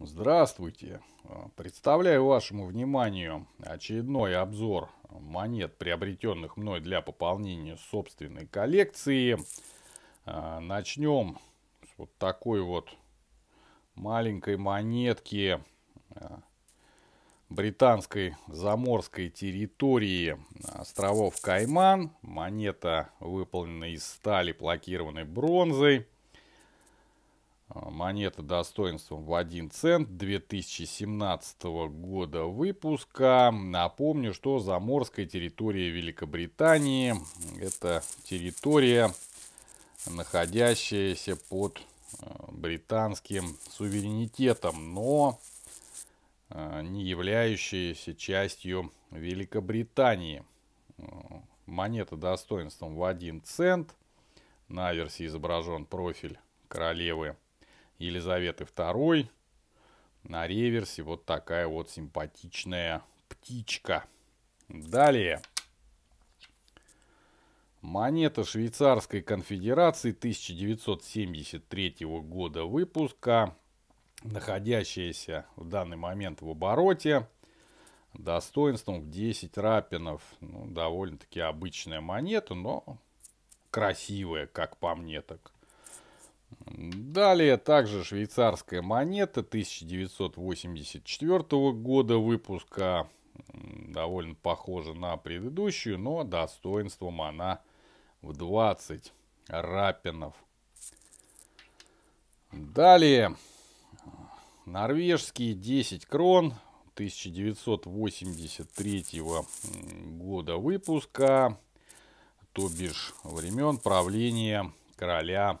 Здравствуйте! А, представляю вашему вниманию очередной обзор монет, приобретенных мной для пополнения собственной коллекции. А, начнем с вот такой вот маленькой монетки а, британской заморской территории островов Кайман. Монета выполнена из стали, плакированной бронзой. А, монета достоинством в 1 цент 2017 года выпуска. Напомню, что заморская территория Великобритании – это территория, находящаяся под э, британским суверенитетом, но э, не являющаяся частью Великобритании. Э, монета достоинством в 1 цент. На версии изображен профиль королевы Елизаветы II. На реверсе вот такая вот симпатичная птичка. Далее. Монета Швейцарской конфедерации 1973 года выпуска, находящаяся в данный момент в обороте, достоинством в 10 рапинов. Ну, довольно-таки обычная монета, но красивая, как по мне так. Далее также швейцарская монета 1984 года выпуска. Довольно похожа на предыдущую, но достоинством она в 20 рапинов. Далее норвежские 10 крон 1983 года выпуска, то бишь времен правления короля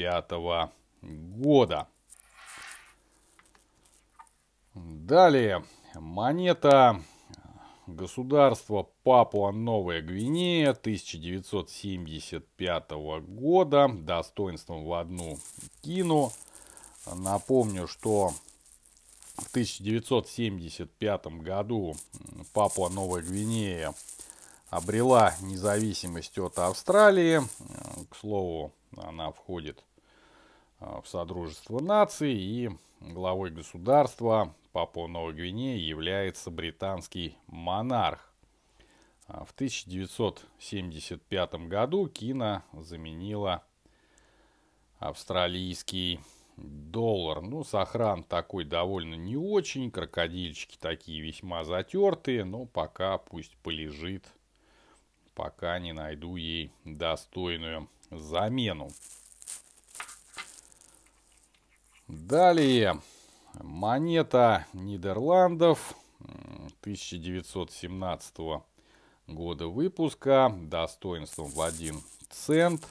2005 года. Далее, монета государства Папуа-Новая Гвинея 1975 года достоинством в одну кину. Напомню, что в 1975 году Папуа-Новая Гвинея обрела независимость от Австралии. К слову, она входит Э, в Содружество наций и главой государства Папуа Новой Гвинеи является британский монарх. А в 1975 году Кина заменила австралийский доллар. Ну, сохран такой довольно не очень. Крокодильчики такие весьма затертые, но пока пусть полежит, пока не найду ей достойную замену. Далее, монета Нидерландов 1917 года выпуска, достоинством в 1 цент.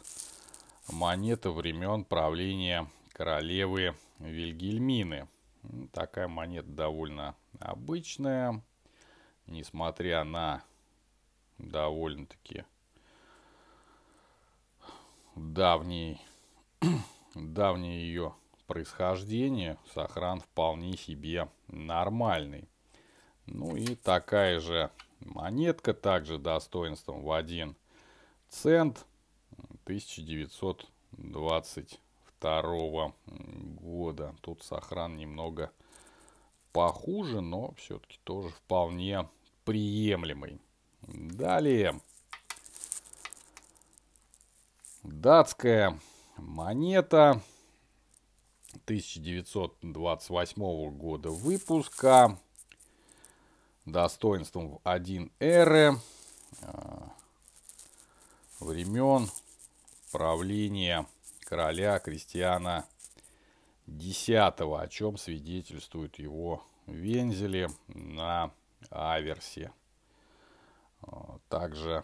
Монета времен правления королевы Вильгельмины. Такая монета довольно обычная, несмотря на довольно-таки давний, давний ее происхождения сохран вполне себе нормальный. Ну и такая же монетка, также достоинством в 1 цент 1922 года. Тут сохран немного похуже, но все-таки тоже вполне приемлемый. Далее. Датская монета. 1928 года выпуска. Достоинством в один эры а, времен правления короля Кристиана X, о чем свидетельствуют его вензели на аверсе. А, также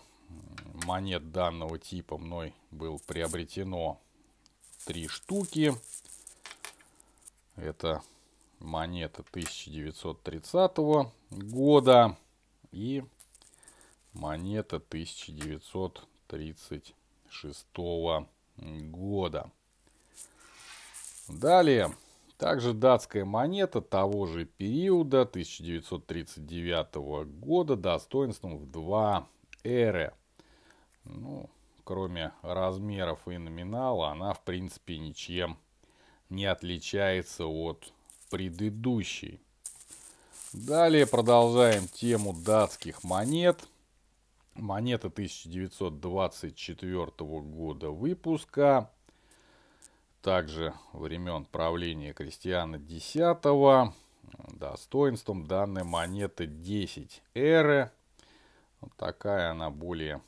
монет данного типа мной был приобретено три штуки. Это монета 1930 года и монета 1936 года. Далее, также датская монета того же периода 1939 года достоинством в 2 эры. Ну, кроме размеров и номинала, она в принципе ничем не отличается от предыдущей. Далее продолжаем тему датских монет. Монета 1924 года выпуска. Также времен правления Кристиана X. Достоинством данной монеты 10 эры. Вот такая она более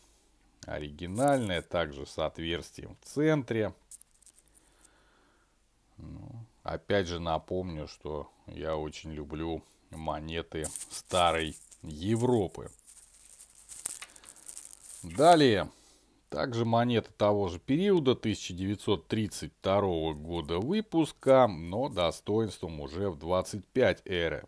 оригинальная. Также с отверстием в центре. Ну, опять же напомню, что я очень люблю монеты старой Европы. Далее, также монеты того же периода, 1932 года выпуска, но достоинством уже в 25 эры.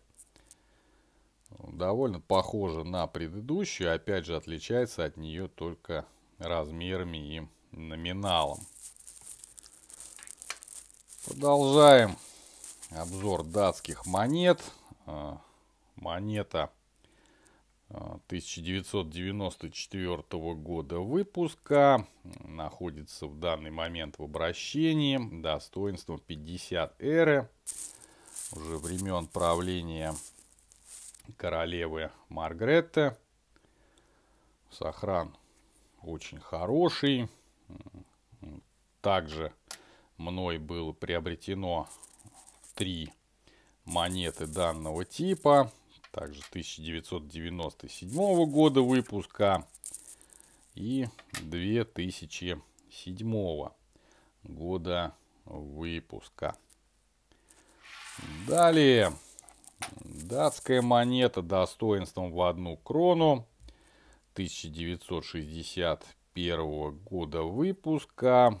Довольно похожа на предыдущую, опять же отличается от нее только размерами и номиналом. Продолжаем обзор датских монет. А, монета 1994 а, года выпуска. Находится в данный момент в обращении. Достоинством 50 эры. Уже времен правления королевы Маргретте. Сохран очень хороший. Также мной было приобретено три монеты данного типа. Также 1997 года выпуска и 2007 года выпуска. Далее. Датская монета достоинством в одну крону 1961 года выпуска.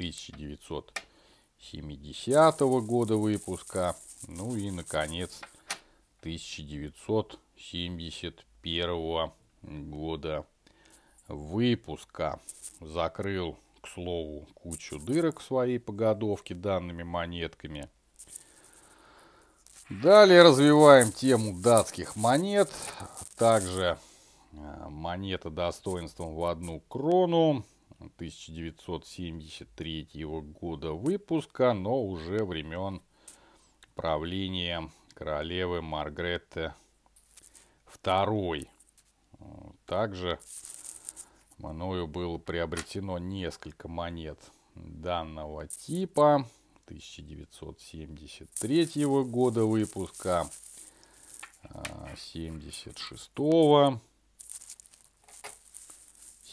1970 года выпуска. Ну и, наконец, 1971 года выпуска. Закрыл, к слову, кучу дырок в своей погодовке данными монетками. Далее развиваем тему датских монет. Также э, монета достоинством в одну крону. 1973 года выпуска, но уже времен правления королевы Маргареты II. Также мною было приобретено несколько монет данного типа 1973 года выпуска, 76 э,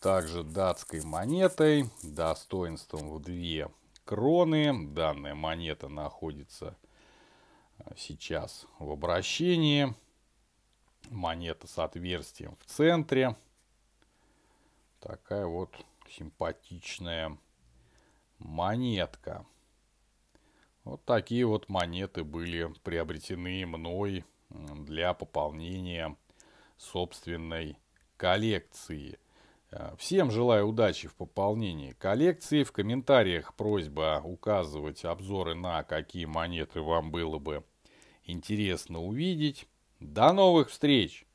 Также датской монетой, достоинством в 2 кроны. Данная монета находится э, сейчас в обращении. Монета с отверстием в центре. Такая вот симпатичная монетка. Вот такие вот монеты были приобретены мной для пополнения собственной коллекции – Э, всем желаю удачи в пополнении коллекции. В комментариях просьба указывать обзоры на какие монеты вам было бы интересно увидеть. До новых встреч!